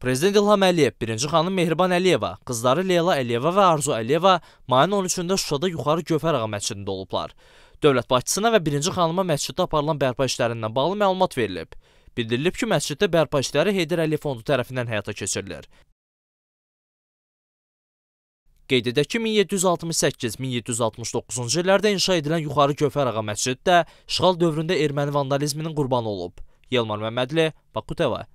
Prezident İlham Əliyev, birinci xanım Mehriban Əliyeva, qızları Leyla Əliyeva və Arzu Əliyeva mayın 13-də Şuşada Yuxarı Gövhər Ağa məscidində olublar. Dövlət başçısına və birinci xanıma məsciddə aparılan bərpa işlərindən bağlı məlumat verilib. Bildirilib ki, məsciddə bərpa işləri Heydər Əliyev fondu tərəfindən həyata keçirilir. Qeyd edək ki, 1768-1769-cu illərdə inşa edilən Yuxarı Gövhər Ağa məscidi də işğal dövründə erməni vandalizminin qurbanı olub. Yelmar Məmmədli, Baku TV